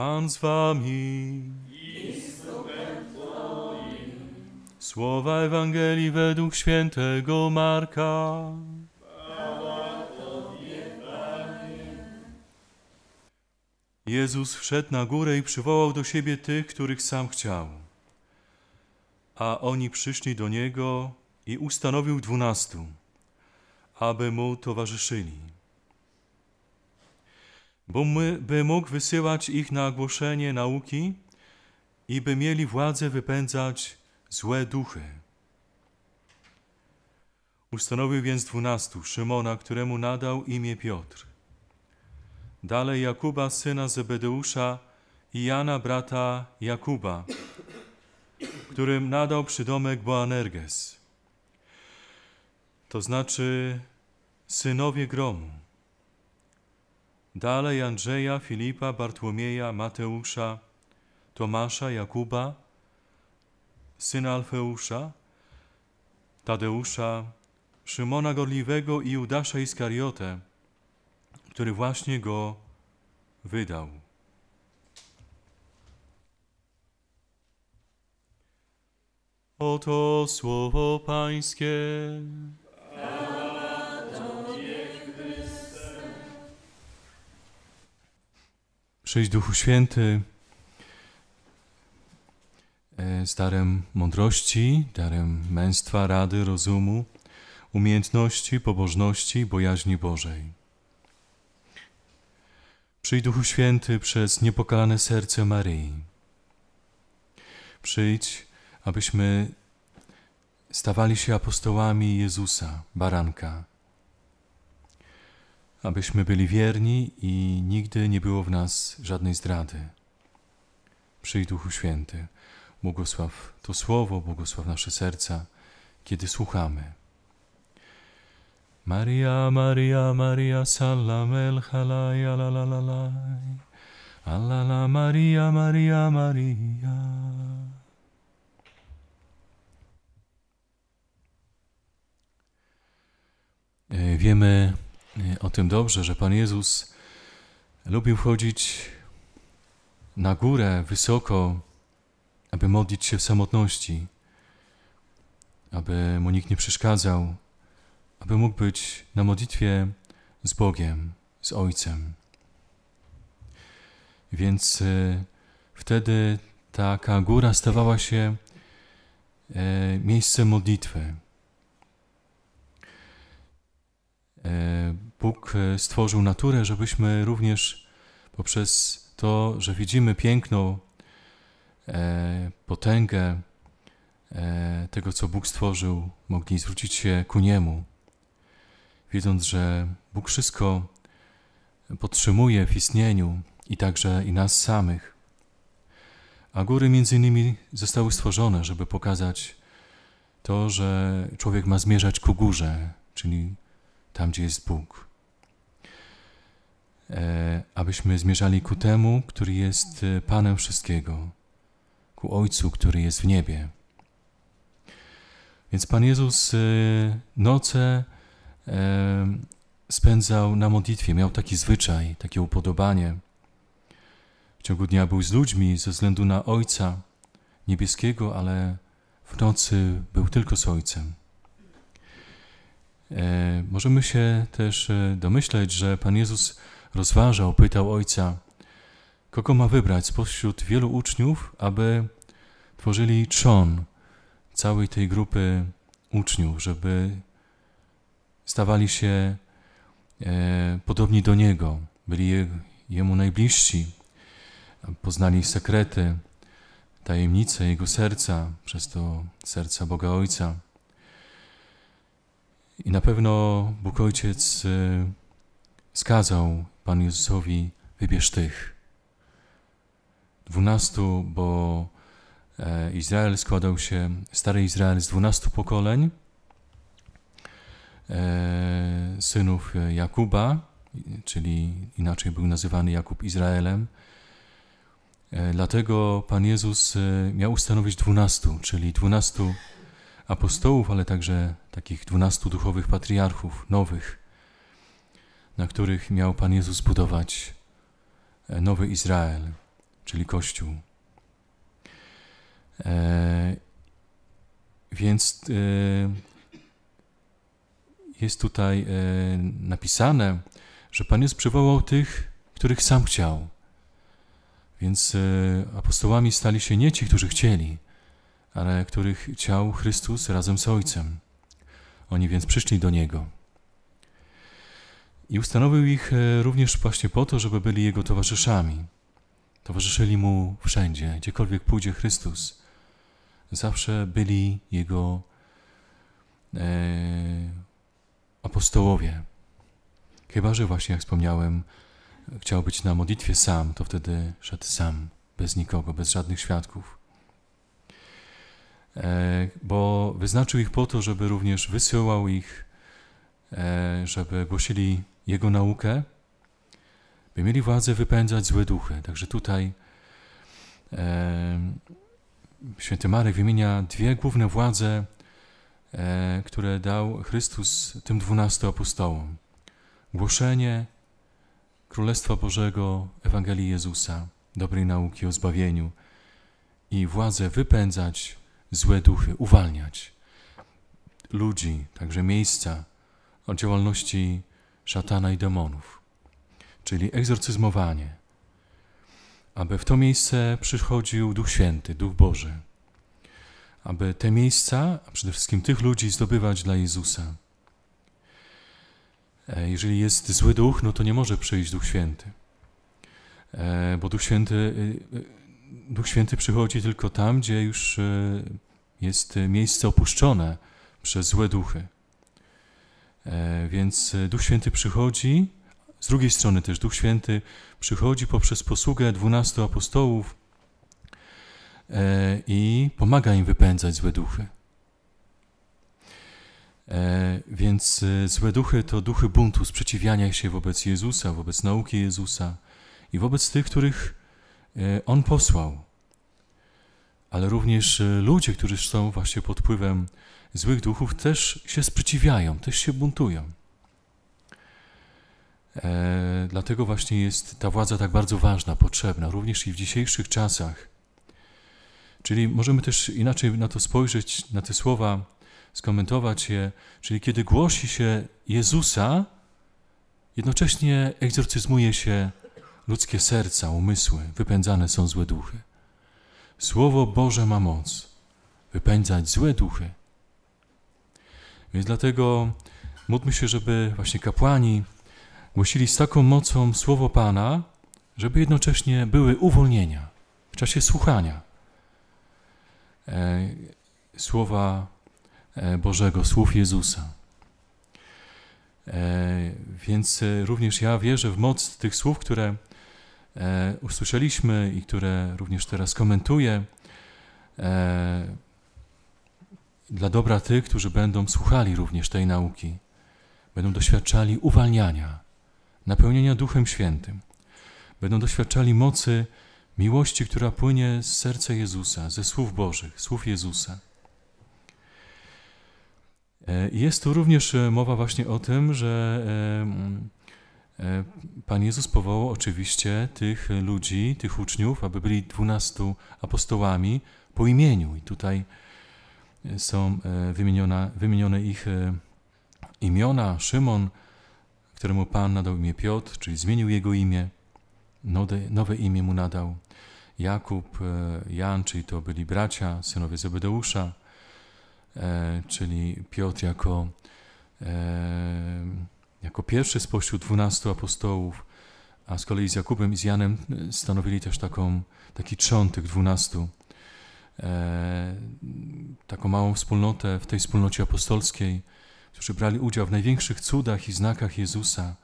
Pan z wami. Słowa Ewangelii według świętego Marka. Jezus wszedł na górę i przywołał do siebie tych, których sam chciał. A oni przyszli do Niego i ustanowił dwunastu, aby Mu towarzyszyli bo my, by mógł wysyłać ich na ogłoszenie nauki i by mieli władzę wypędzać złe duchy. Ustanowił więc dwunastu Szymona, któremu nadał imię Piotr. Dalej Jakuba, syna Zebedeusza i Jana, brata Jakuba, którym nadał przydomek Boanerges, to znaczy synowie gromu. Dalej Andrzeja, Filipa, Bartłomieja, Mateusza, Tomasza, Jakuba, syna Alfeusza, Tadeusza, Szymona Gorliwego i Judasza Iskariotę, który właśnie go wydał. Oto słowo Pańskie. Przyjdź Duchu Święty z e, darem mądrości, darem męstwa, rady, rozumu, umiejętności, pobożności, bojaźni Bożej. Przyjdź Duchu Święty przez niepokalane serce Maryi. Przyjdź, abyśmy stawali się apostołami Jezusa, baranka, abyśmy byli wierni i nigdy nie było w nas żadnej zdrady. Przyjdź Duchu Święty, błogosław to słowo, błogosław nasze serca, kiedy słuchamy. Maria, Maria, Maria, salam el halaj, alalalaj, alala, Maria, Maria, Maria. E, wiemy, o tym dobrze, że Pan Jezus lubił chodzić na górę wysoko, aby modlić się w samotności, aby mu nikt nie przeszkadzał, aby mógł być na modlitwie z Bogiem, z Ojcem. Więc e, wtedy taka góra stawała się e, miejscem modlitwy. E, Bóg e, stworzył naturę, żebyśmy również poprzez to, że widzimy piękną e, potęgę tego, co Bóg stworzył, mogli zwrócić się ku Niemu, wiedząc, że Bóg wszystko podtrzymuje w istnieniu i także i nas samych. A góry między innymi zostały stworzone, żeby pokazać to, że człowiek ma zmierzać ku górze, czyli tam gdzie jest Bóg. E, abyśmy zmierzali ku temu, który jest e, Panem wszystkiego, ku Ojcu, który jest w niebie. Więc Pan Jezus e, noce spędzał na modlitwie, miał taki zwyczaj, takie upodobanie. W ciągu dnia był z ludźmi ze względu na Ojca Niebieskiego, ale w nocy był tylko z Ojcem. E, możemy się też e, domyśleć, że Pan Jezus rozważał, pytał Ojca, kogo ma wybrać spośród wielu uczniów, aby tworzyli trzon całej tej grupy uczniów, żeby stawali się e, podobni do Niego, byli Jemu najbliżsi, poznali sekrety, tajemnice Jego serca, przez to serca Boga Ojca. I na pewno Bóg Ojciec y, skazał Panu Jezusowi wybierz tych. Dwunastu, bo e, Izrael składał się, stary Izrael z dwunastu pokoleń, e, synów e, Jakuba, czyli inaczej był nazywany Jakub Izraelem. Dlatego Pan Jezus miał ustanowić dwunastu, czyli dwunastu 12 apostołów, ale także takich dwunastu duchowych patriarchów, nowych, na których miał Pan Jezus budować e, nowy Izrael, czyli Kościół. E, więc e, jest tutaj e, napisane, że Pan Jezus przywołał tych, których sam chciał. Więc e, apostołami stali się nie ci, którzy chcieli, ale których ciał Chrystus razem z Ojcem. Oni więc przyszli do Niego. I ustanowił ich e, również właśnie po to, żeby byli Jego towarzyszami. Towarzyszyli Mu wszędzie, gdziekolwiek pójdzie Chrystus. Zawsze byli Jego e, apostołowie. Chyba, że właśnie, jak wspomniałem, chciał być na modlitwie sam, to wtedy szedł sam, bez nikogo, bez żadnych świadków. E, bo wyznaczył ich po to, żeby również wysyłał ich, e, żeby głosili Jego naukę, by mieli władzę wypędzać złe duchy. Także tutaj e, święty Marek wymienia dwie główne władze, które dał Chrystus tym dwunastu apostołom. Głoszenie Królestwa Bożego, Ewangelii Jezusa, dobrej nauki o zbawieniu i władzę wypędzać złe duchy, uwalniać ludzi, także miejsca od działalności szatana i demonów, czyli egzorcyzmowanie, aby w to miejsce przychodził Duch Święty, Duch Boży, aby te miejsca, a przede wszystkim tych ludzi zdobywać dla Jezusa. E, jeżeli jest zły duch, no to nie może przyjść Duch Święty, e, bo Duch Święty e, Duch Święty przychodzi tylko tam, gdzie już e, jest e, miejsce opuszczone przez złe duchy. E, więc Duch Święty przychodzi, z drugiej strony też Duch Święty przychodzi poprzez posługę dwunastu apostołów i pomaga im wypędzać złe duchy. Więc złe duchy to duchy buntu, sprzeciwiania się wobec Jezusa, wobec nauki Jezusa i wobec tych, których E, on posłał. Ale również e, ludzie, którzy są właśnie pod wpływem złych duchów, też się sprzeciwiają, też się buntują. E, dlatego właśnie jest ta władza tak bardzo ważna, potrzebna, również i w dzisiejszych czasach. Czyli możemy też inaczej na to spojrzeć, na te słowa, skomentować je. Czyli kiedy głosi się Jezusa, jednocześnie egzorcyzmuje się Ludzkie serca, umysły wypędzane są złe duchy. Słowo Boże ma moc wypędzać złe duchy. Więc dlatego módlmy się, żeby właśnie kapłani głosili z taką mocą słowo Pana, żeby jednocześnie były uwolnienia w czasie słuchania e, słowa e, Bożego, słów Jezusa. E, więc e, również ja wierzę w moc tych słów, które E, usłyszeliśmy i które również teraz komentuję, e, dla dobra tych, którzy będą słuchali również tej nauki, będą doświadczali uwalniania, napełnienia Duchem Świętym, będą doświadczali mocy miłości, która płynie z serca Jezusa, ze słów Bożych, słów Jezusa. E, jest tu również mowa właśnie o tym, że E, Pan Jezus powołał oczywiście tych ludzi, tych uczniów, aby byli dwunastu apostołami po imieniu. I tutaj e, są e, wymienione, wymienione ich imiona. Szymon, któremu Pan nadał imię Piotr, czyli zmienił jego imię, nowe, imię mu nadał. Jakub, Jan, czyli to byli bracia, synowie Zebedeusza, czyli Piotr jako jako pierwszy spośród dwunastu apostołów, a z kolei z Jakubem i z Janem y, stanowili też taką, taki trzon tych dwunastu, e, taką małą wspólnotę w tej wspólnocie apostolskiej, którzy brali udział w największych cudach i znakach Jezusa, e,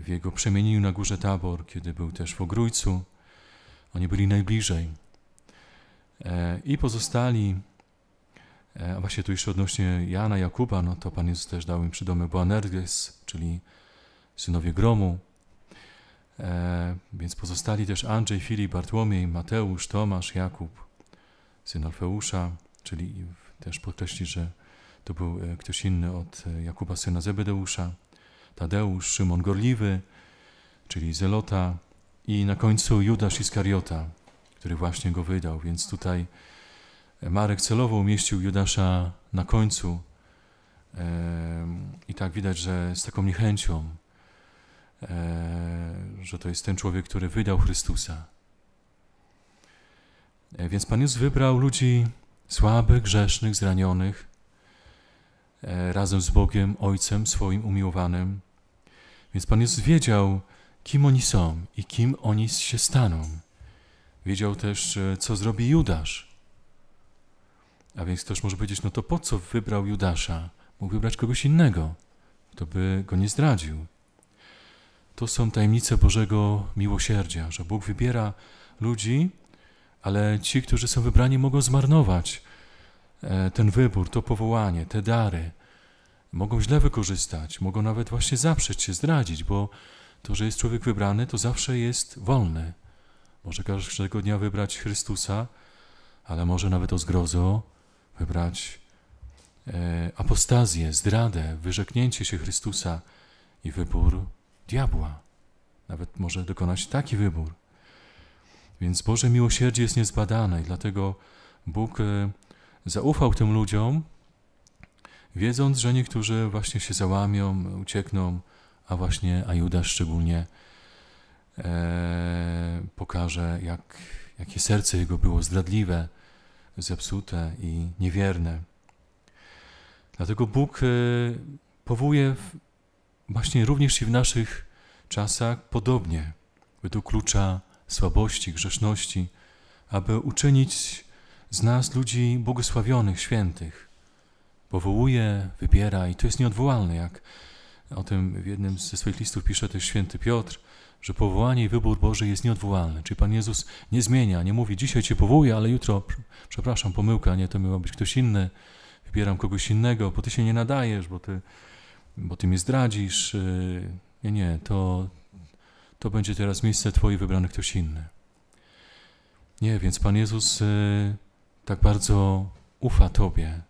w Jego przemienieniu na górze Tabor, kiedy był też w Ogrójcu. Oni byli najbliżej. E, I pozostali E, a właśnie tu jeszcze odnośnie Jana, Jakuba, no to Pan Jezus też dał im przydomek Boanerges, czyli synowie gromu. E, więc pozostali też Andrzej, Filip, Bartłomiej, Mateusz, Tomasz, Jakub, syn Alfeusza, czyli też podkreślić, że to był e, ktoś inny od e, Jakuba, syna Zebedeusza, Tadeusz, Szymon Gorliwy, czyli Zelota i na końcu Judasz Iskariota, który właśnie go wydał, więc tutaj Marek celowo umieścił Judasza na końcu i tak widać, że z taką niechęcią, że to jest ten człowiek, który wydał Chrystusa. E, więc Pan Jezus wybrał ludzi słabych, grzesznych, zranionych, e, razem z Bogiem, Ojcem swoim umiłowanym. Więc Pan Jezus wiedział, kim oni są i kim oni się staną. Wiedział też, e, co zrobi Judasz. A więc ktoś może powiedzieć, no to po co wybrał Judasza? Mógł wybrać kogoś innego, kto by go nie zdradził. To są tajemnice Bożego miłosierdzia, że Bóg wybiera ludzi, ale ci, którzy są wybrani, mogą zmarnować e, ten wybór, to powołanie, te dary. Mogą źle wykorzystać, mogą nawet właśnie zaprzeć się, zdradzić, bo to, że jest człowiek wybrany, to zawsze jest wolny. Może każdego dnia wybrać Chrystusa, ale może nawet o zgrozo wybrać e, apostazję, zdradę, wyrzeknięcie się Chrystusa i wybór diabła. Nawet może dokonać taki wybór. Więc Boże miłosierdzie jest niezbadane i dlatego Bóg e, zaufał tym ludziom, wiedząc, że niektórzy właśnie się załamią, uciekną, a właśnie a Judasz szczególnie e, pokaże, jak, jakie serce jego było zdradliwe, zepsute i niewierne. Dlatego Bóg y, powołuje właśnie również i w naszych czasach podobnie, według klucza słabości, grzeszności, aby uczynić z nas ludzi błogosławionych, świętych. Powołuje, wybiera i to jest nieodwołalne, jak o tym w jednym ze swoich listów pisze też święty Piotr, że powołanie i wybór Boży jest nieodwołalny. Czyli Pan Jezus nie zmienia, nie mówi dzisiaj Cię powołuję, ale jutro, przepraszam, pomyłka, nie, to miał być ktoś inny, wybieram kogoś innego, bo Ty się nie nadajesz, bo Ty, bo ty mnie zdradzisz. Y, nie, nie, to, to będzie teraz miejsce Twoje wybrany ktoś inny. Nie, więc Pan Jezus y, tak bardzo ufa Tobie,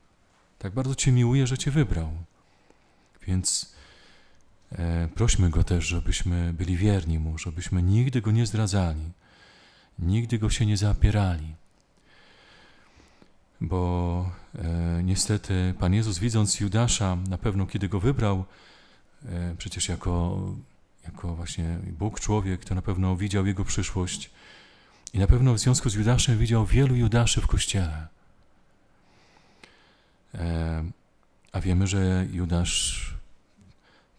tak bardzo Cię miłuje, że Cię wybrał. Więc E, prośmy Go też, żebyśmy byli wierni Mu, żebyśmy nigdy Go nie zdradzali, nigdy Go się nie zapierali. Bo e, niestety Pan Jezus, widząc Judasza, na pewno kiedy go wybrał, e, przecież jako, jako właśnie Bóg, człowiek, to na pewno widział jego przyszłość i na pewno w związku z Judaszem widział wielu Judaszy w kościele. E, a wiemy, że Judasz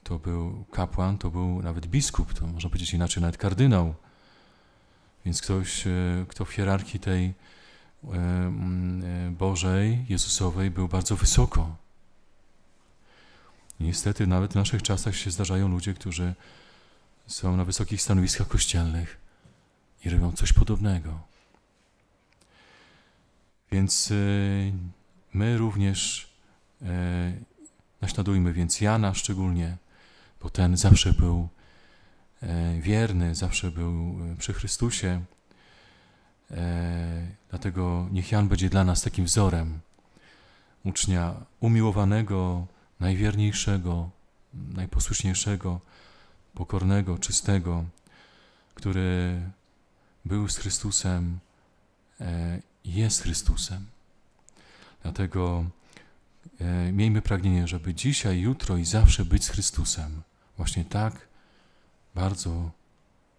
to był kapłan, to był nawet biskup, to można powiedzieć inaczej, nawet kardynał. Więc ktoś, e, kto w hierarchii tej e, mm, e, Bożej, Jezusowej był bardzo wysoko. Niestety nawet w naszych czasach się zdarzają ludzie, którzy są na wysokich stanowiskach kościelnych i robią coś podobnego. Więc my również naśladujmy, więc Jana szczególnie, bo ten zawsze był e, wierny, zawsze był e, przy Chrystusie. E, dlatego niech Jan będzie dla nas takim wzorem ucznia umiłowanego, najwierniejszego, najposłuszniejszego, pokornego, czystego, który był z Chrystusem i jest Chrystusem. Dlatego E, miejmy pragnienie, żeby dzisiaj, jutro i zawsze być z Chrystusem. Właśnie tak, bardzo,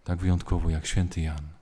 tak wyjątkowo jak święty Jan.